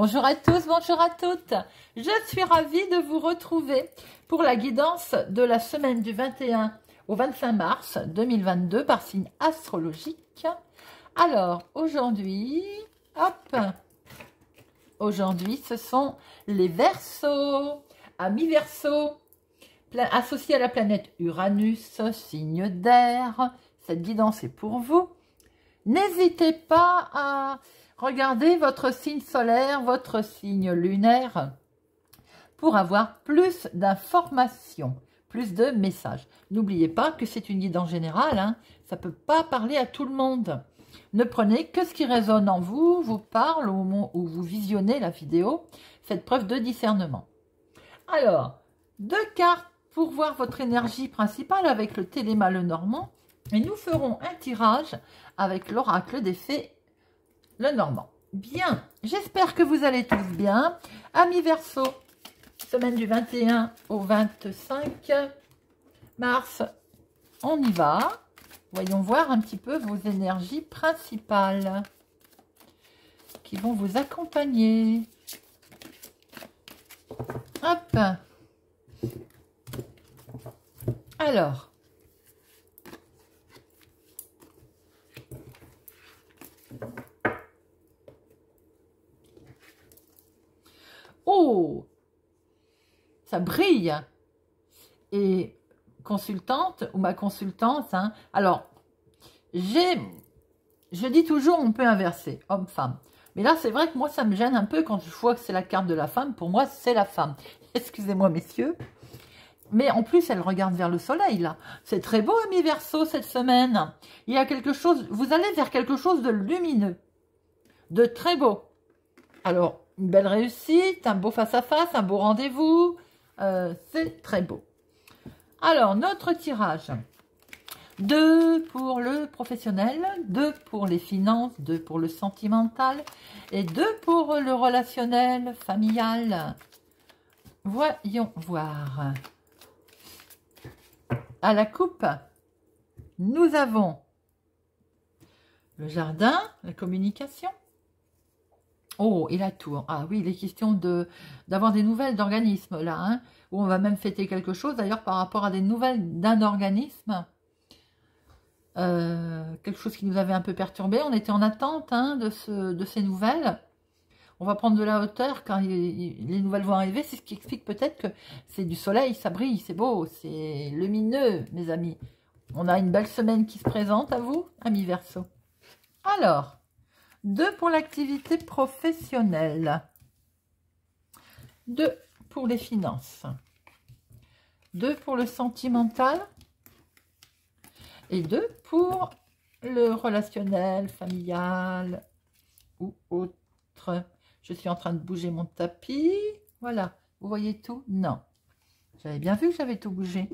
Bonjour à tous, bonjour à toutes. Je suis ravie de vous retrouver pour la guidance de la semaine du 21 au 25 mars 2022 par signe astrologique. Alors, aujourd'hui, hop, aujourd'hui, ce sont les versos, amis Verseaux, associés à la planète Uranus, signe d'air. Cette guidance est pour vous. N'hésitez pas à Regardez votre signe solaire, votre signe lunaire pour avoir plus d'informations, plus de messages. N'oubliez pas que c'est une guide en général, hein. ça ne peut pas parler à tout le monde. Ne prenez que ce qui résonne en vous, vous parle au moment où vous visionnez la vidéo. Faites preuve de discernement. Alors, deux cartes pour voir votre énergie principale avec le téléma le normand. Et nous ferons un tirage avec l'oracle des fées le normand. Bien, j'espère que vous allez tous bien. Amis verso semaine du 21 au 25 mars, on y va. Voyons voir un petit peu vos énergies principales qui vont vous accompagner. Hop. Alors, ça brille. Et consultante ou ma consultante, hein, alors, j'ai, je dis toujours, on peut inverser, homme-femme. Mais là, c'est vrai que moi, ça me gêne un peu quand je vois que c'est la carte de la femme. Pour moi, c'est la femme. Excusez-moi, messieurs. Mais en plus, elle regarde vers le soleil, là. C'est très beau, ami verso, cette semaine. Il y a quelque chose... Vous allez vers quelque chose de lumineux, de très beau. Alors, une belle réussite, un beau face à -face, un beau rendez-vous, euh, c'est très beau. Alors, notre tirage. deux pour le professionnel, deux pour les finances, deux pour le sentimental et deux pour le relationnel familial. Voyons voir. À la coupe, nous avons le jardin, la communication, Oh, et la tour. Ah oui, il est question d'avoir des nouvelles d'organismes, là, hein, où on va même fêter quelque chose, d'ailleurs, par rapport à des nouvelles d'un organisme. Euh, quelque chose qui nous avait un peu perturbé. On était en attente hein, de, ce, de, ces nouvelles. On va prendre de la hauteur quand les nouvelles vont arriver. C'est ce qui explique peut-être que c'est du soleil, ça brille, c'est beau, c'est lumineux, mes amis. On a une belle semaine qui se présente à vous, amis verso. Alors, deux pour l'activité professionnelle, deux pour les finances, deux pour le sentimental et deux pour le relationnel, familial ou autre. Je suis en train de bouger mon tapis. Voilà, vous voyez tout Non. J'avais bien vu que j'avais tout bougé.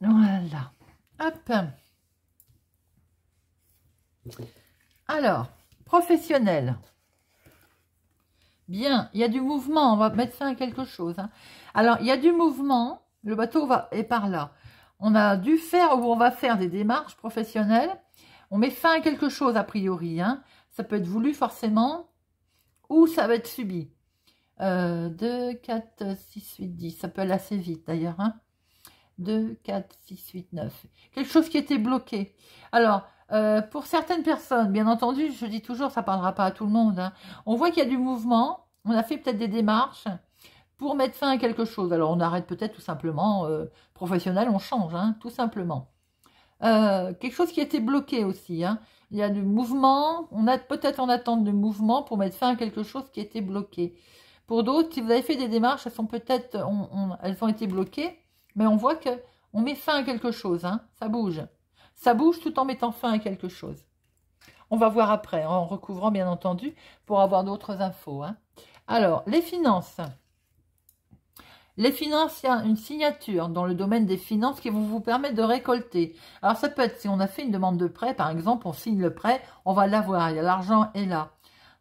Voilà. Hop alors, professionnel. Bien, il y a du mouvement, on va mettre fin à quelque chose. Hein. Alors, il y a du mouvement, le bateau va, est par là. On a dû faire ou on va faire des démarches professionnelles. On met fin à quelque chose a priori. Hein. Ça peut être voulu forcément ou ça va être subi. 2, 4, 6, 8, 10. Ça peut aller assez vite d'ailleurs. 2, 4, 6, 8, 9. Quelque chose qui était bloqué. Alors, euh, pour certaines personnes, bien entendu, je dis toujours, ça ne parlera pas à tout le monde. Hein. On voit qu'il y a du mouvement, on a fait peut-être des démarches pour mettre fin à quelque chose. Alors on arrête peut-être tout simplement, euh, professionnel, on change, hein, tout simplement. Euh, quelque chose qui était bloqué aussi. Hein. Il y a du mouvement, on a peut-être en attente de mouvement pour mettre fin à quelque chose qui était bloqué. Pour d'autres, si vous avez fait des démarches, elles sont peut-être, elles ont été bloquées, mais on voit que on met fin à quelque chose, hein, ça bouge. Ça bouge tout en mettant fin à quelque chose. On va voir après, en recouvrant bien entendu, pour avoir d'autres infos. Hein. Alors, les finances. Les finances, il y a une signature dans le domaine des finances qui vont vous permettre de récolter. Alors, ça peut être si on a fait une demande de prêt, par exemple, on signe le prêt, on va l'avoir, l'argent est là.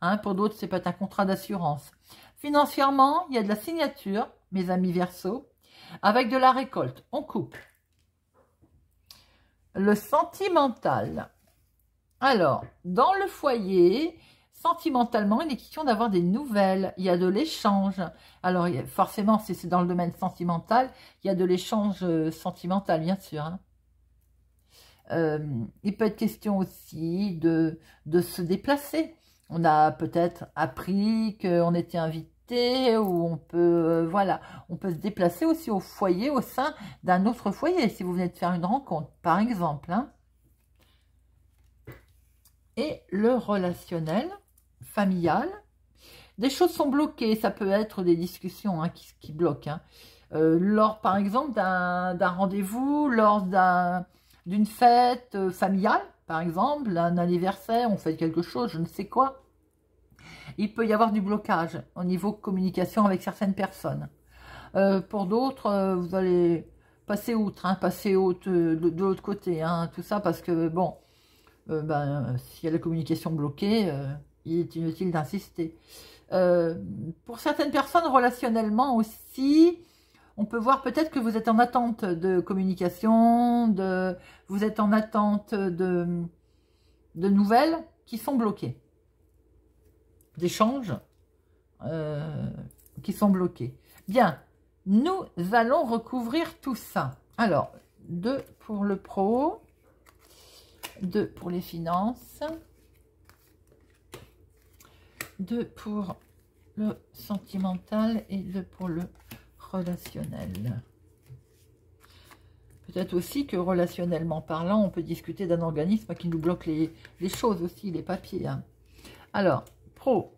Hein. pour d'autres, c'est peut être un contrat d'assurance. Financièrement, il y a de la signature, mes amis verso, avec de la récolte. On coupe le sentimental. Alors, dans le foyer, sentimentalement, il est question d'avoir des nouvelles, il y a de l'échange. Alors, forcément, si c'est dans le domaine sentimental, il y a de l'échange euh, sentimental, bien sûr. Hein. Euh, il peut être question aussi de, de se déplacer. On a peut-être appris qu'on était invité ou on peut, euh, voilà, on peut se déplacer aussi au foyer, au sein d'un autre foyer, si vous venez de faire une rencontre, par exemple. Hein. Et le relationnel, familial, des choses sont bloquées, ça peut être des discussions hein, qui, bloquent. Hein. Euh, lors, par exemple, d'un rendez-vous, lors d'une fête euh, familiale, par exemple, un anniversaire, on fait quelque chose, je ne sais quoi il peut y avoir du blocage au niveau communication avec certaines personnes. Euh, pour d'autres, euh, vous allez passer outre, hein, passer de, l'autre côté, hein, tout ça, parce que, bon, euh, ben, s'il y a la communication bloquée, il est inutile d'insister. pour certaines personnes, relationnellement aussi, on peut voir peut-être que vous êtes en attente de communication, de, vous êtes en attente de, de nouvelles qui sont bloquées d'échanges euh, qui sont bloqués. Bien, nous allons recouvrir tout ça. Alors, deux pour le pro, deux pour les finances, deux pour le sentimental et deux pour le relationnel. Peut-être aussi que relationnellement parlant, on peut discuter d'un organisme qui nous bloque les, choses aussi, les papiers. Hein. Alors, Pro.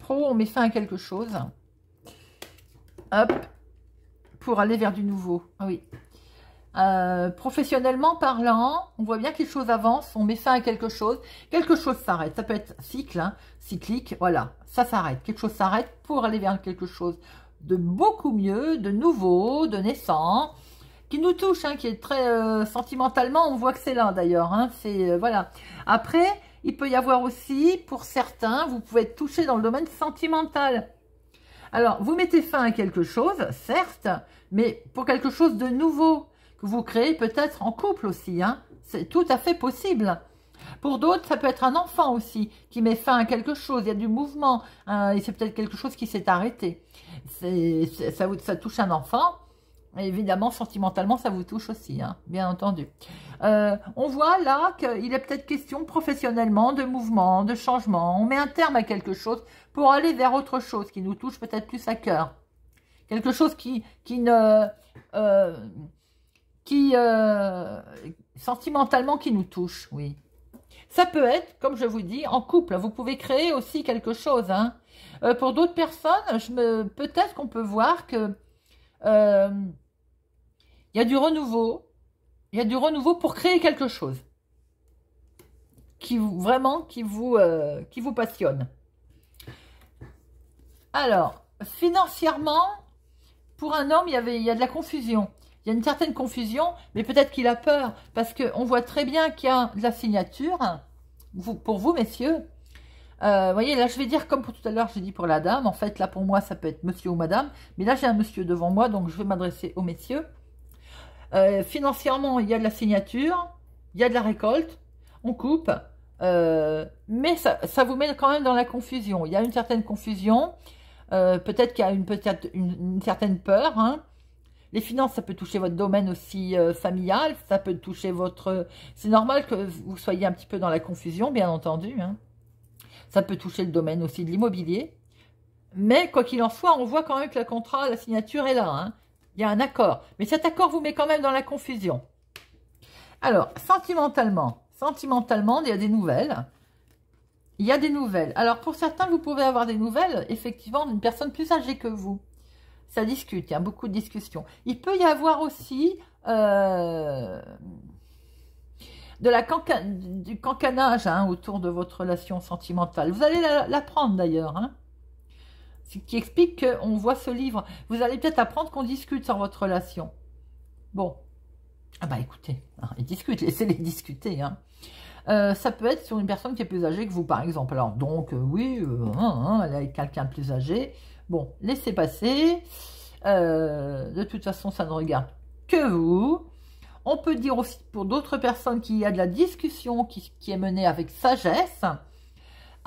Pro, on met fin à quelque chose. Hop. Pour aller vers du nouveau. Ah oui. Euh, professionnellement parlant, on voit bien que les choses avancent, on met fin à quelque chose, quelque chose s'arrête, ça peut être cycle, hein. cyclique, voilà, ça s'arrête, quelque chose s'arrête pour aller vers quelque chose de beaucoup mieux, de nouveau, de naissant, qui nous touche, hein, qui est très euh, sentimentalement, on voit que c'est là d'ailleurs, hein. c'est, euh, voilà. Après, il peut y avoir aussi, pour certains, vous pouvez être touché dans le domaine sentimental. Alors, vous mettez fin à quelque chose, certes, mais pour quelque chose de nouveau que vous créez peut-être en couple aussi. Hein. C'est tout à fait possible. Pour d'autres, ça peut être un enfant aussi qui met fin à quelque chose. Il y a du mouvement hein, et c'est peut-être quelque chose qui s'est arrêté. ça touche un enfant Évidemment, sentimentalement, ça vous touche aussi, hein, bien entendu. Euh, on voit là qu'il est peut-être question professionnellement de mouvement, de changement. On met un terme à quelque chose pour aller vers autre chose qui nous touche peut-être plus à cœur. Quelque chose qui, qui ne... Euh, qui... Euh, sentimentalement qui nous touche, oui. Ça peut être, comme je vous dis, en couple. Vous pouvez créer aussi quelque chose. Hein. pour d'autres personnes, peut-être qu'on peut voir que... Il y a du renouveau. Il y a du renouveau pour créer quelque chose qui vous, vraiment qui vous, euh, qui vous passionne. Alors, financièrement, pour un homme, il y, avait, il y a de la confusion. Il y a une certaine confusion, mais peut-être qu'il a peur, parce qu'on voit très bien qu'il y a de la signature, hein, pour vous, messieurs. Euh, vous voyez, là, je vais dire, comme pour tout à l'heure, j'ai dit pour la dame, en fait, là, pour moi, ça peut être monsieur ou madame, mais là, j'ai un monsieur devant moi, donc je vais m'adresser aux messieurs. Euh, financièrement, il y a de la signature, il y a de la récolte, on coupe, euh, mais ça, vous met quand même dans la confusion. Il y a une certaine confusion, euh, peut-être qu'il y a une, certaine peur. Hein. Les finances, ça peut toucher votre domaine aussi familial, ça peut toucher votre... C'est normal que vous soyez un petit peu dans la confusion, bien entendu. Hein. Ça peut toucher le domaine aussi de l'immobilier. Mais quoi qu'il en soit, on voit quand même que le contrat, la signature est là. Hein. Il y a un accord. Mais cet accord vous met quand même dans la confusion. Alors, sentimentalement, sentimentalement, il y a des nouvelles. Il y a des nouvelles. Alors, pour certains, vous pouvez avoir des nouvelles, effectivement, d'une personne plus âgée que vous. Ça discute, il y a beaucoup de discussions. Il peut y avoir aussi euh, de la du cancanage hein, autour de votre relation sentimentale. Vous allez l'apprendre la, d'ailleurs. Hein qui explique qu'on voit ce livre. Vous allez peut-être apprendre qu'on discute sur votre relation. Bon, ah bah écoutez, hein, laissez-les discuter. Hein. Euh, ça peut être sur une personne qui est plus âgée que vous, par exemple. Alors donc, euh, oui, euh, hein, hein, elle est quelqu'un de plus âgé. Bon, laissez passer. de toute façon, ça ne regarde que vous. On peut dire aussi pour d'autres personnes qu'il y a de la discussion qui est menée avec sagesse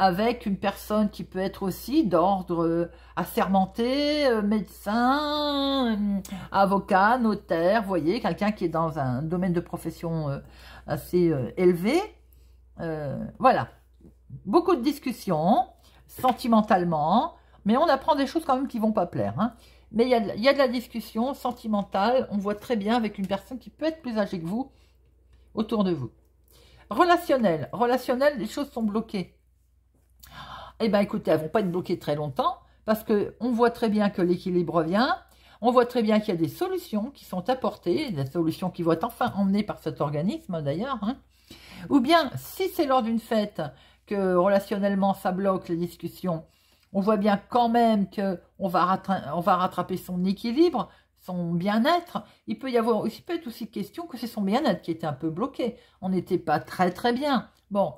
avec une personne qui peut être aussi d'ordre assermenté, euh, médecin, euh, avocat, notaire, vous voyez, quelqu'un qui est dans un domaine de profession euh, assez élevé. voilà, beaucoup de discussions, sentimentalement, mais on apprend des choses quand même qui vont pas plaire. Hein. Mais il y, y, a de la discussion sentimentale, on voit très bien avec une personne qui peut être plus âgée que vous, autour de vous. Relationnel, relationnel, les choses sont bloquées. Eh bien, écoutez, elles ne vont pas être bloquées très longtemps parce qu'on voit très bien que l'équilibre revient. On voit très bien qu'il y a des solutions qui sont apportées, des solutions qui vont être enfin emmenées par cet organisme d'ailleurs. Hein. Ou bien, si c'est lors d'une fête que relationnellement ça bloque les discussions, on voit bien quand même qu'on va, on va rattraper son équilibre, son bien-être. Il peut y avoir aussi, peut être aussi question que c'est son bien-être qui était un peu bloqué. On n'était pas très très bien. Bon,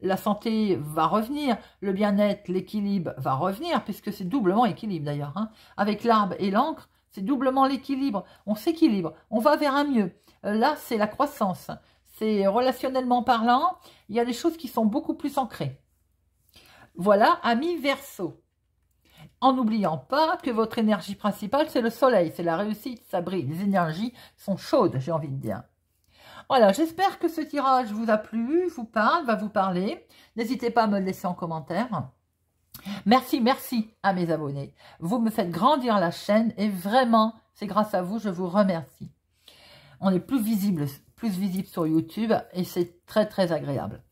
la santé va revenir, le bien-être, l'équilibre va revenir, puisque c'est doublement équilibre d'ailleurs. Hein. Avec l'arbre et l'encre, c'est doublement l'équilibre. On s'équilibre, on va vers un mieux. Euh, là, c'est la croissance. C'est relationnellement parlant, il y a des choses qui sont beaucoup plus ancrées. Voilà, ami verso. En n'oubliant pas que votre énergie principale, c'est le soleil, c'est la réussite, ça brille. Les énergies sont chaudes, j'ai envie de dire. Voilà, j'espère que ce tirage vous a plu, vous parle, va vous parler. N'hésitez pas à me laisser en commentaire. Merci, merci à mes abonnés. Vous me faites grandir la chaîne et vraiment, c'est grâce à vous, je vous remercie. On est plus visible, plus visible sur YouTube et c'est très, très agréable.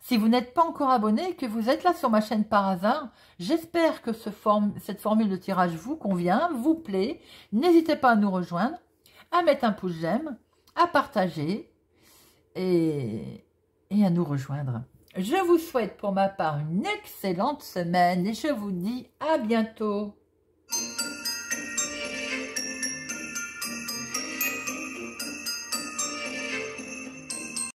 Si vous n'êtes pas encore abonné et que vous êtes là sur ma chaîne par hasard, j'espère que cette formule de tirage vous convient, vous plaît. N'hésitez pas à nous rejoindre, à mettre un pouce j'aime, à partager et, et à nous rejoindre. Je vous souhaite pour ma part une excellente semaine et je vous dis à bientôt.